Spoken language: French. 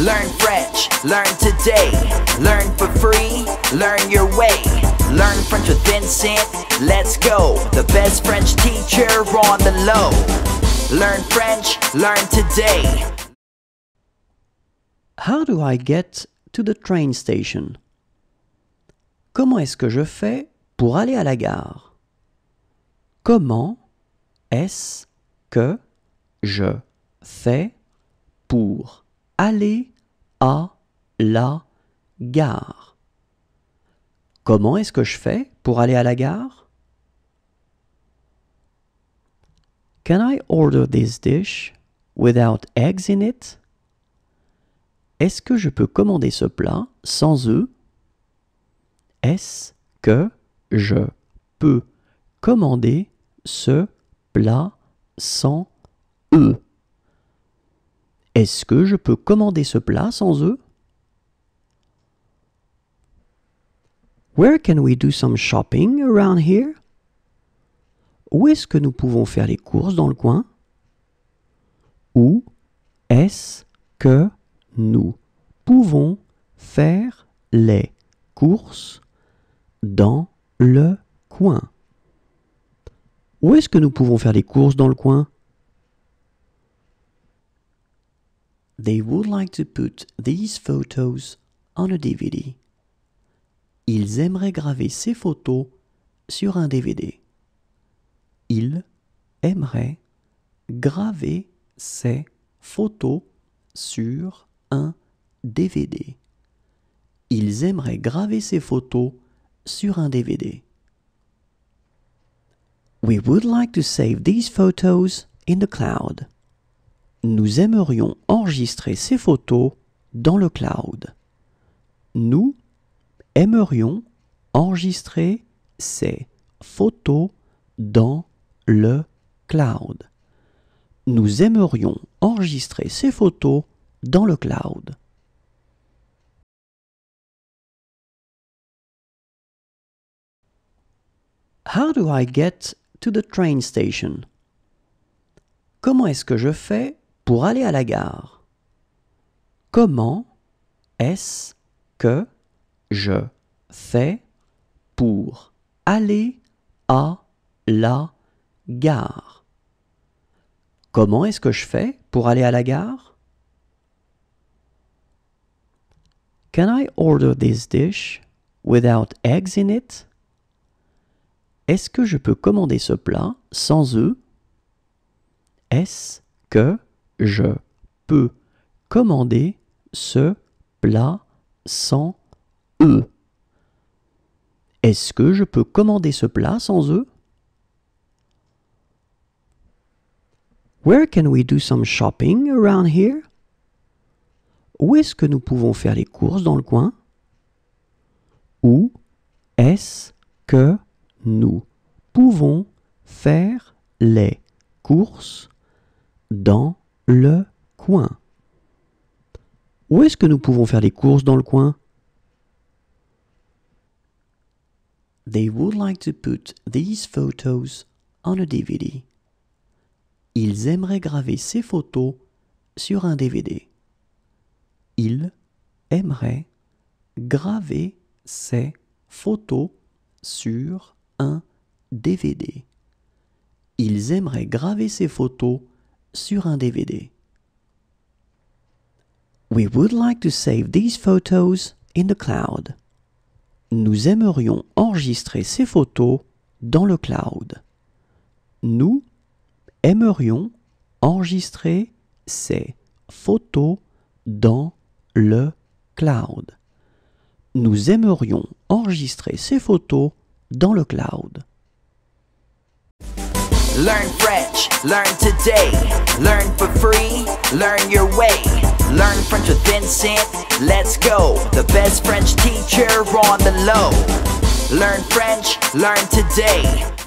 Learn French, learn today. Learn for free, learn your way. Learn French with Vincent, let's go. The best French teacher on the low. Learn French, learn today. How do I get to the train station? Comment est-ce que je fais pour aller à la gare? Comment est-ce que je fais pour aller à la gare. Comment est-ce que je fais pour aller à la gare? Can I order this dish without eggs in it? Est-ce que je peux commander ce plat sans œufs? Est-ce que je peux commander ce plat sans œufs? Est-ce que je peux commander ce plat sans eux? Where can we do some shopping around here? Où est-ce que nous pouvons faire les courses dans le coin? Où est-ce que nous pouvons faire les courses dans le coin? Où est-ce que nous pouvons faire les courses dans le coin? they would like to put these photos on a DVD. Ils aimeraient graver ces photos sur un DVD. Ils aimeraient graver ces photos sur un DVD. Ils aimeraient graver ces photos sur un DVD. We would like to save these photos in the cloud nous aimerions enregistrer ces photos dans le cloud. Nous aimerions enregistrer ces photos dans le cloud. Nous aimerions enregistrer ces photos dans le cloud. How do I get to the train station? Comment est-ce que je fais pour aller à la gare. Comment est-ce que je fais pour aller à la gare Comment est-ce que je fais pour aller à la gare Can I order this dish without eggs in it Est-ce que je peux commander ce plat sans œufs Est-ce que je peux commander ce plat sans eux Est-ce que je peux commander ce plat sans eux Where can we do some shopping around here? Où est-ce que nous pouvons faire les courses dans le coin? Où est-ce que nous pouvons faire les courses dans le coin. Où est-ce que nous pouvons faire les courses dans le coin They would like to put these photos on a DVD. Ils aimeraient graver ces photos sur un DVD. Ils aimeraient graver ces photos sur un DVD. Ils aimeraient graver ces photos sur un DVD. We would like to save these photos in the cloud. Nous aimerions enregistrer ces photos dans le cloud. Nous aimerions enregistrer ces photos dans le cloud. Nous aimerions enregistrer ces photos dans le cloud. Learn French, learn today. Learn for free, learn your way. Learn French with Vincent, let's go. The best French teacher on the low. Learn French, learn today.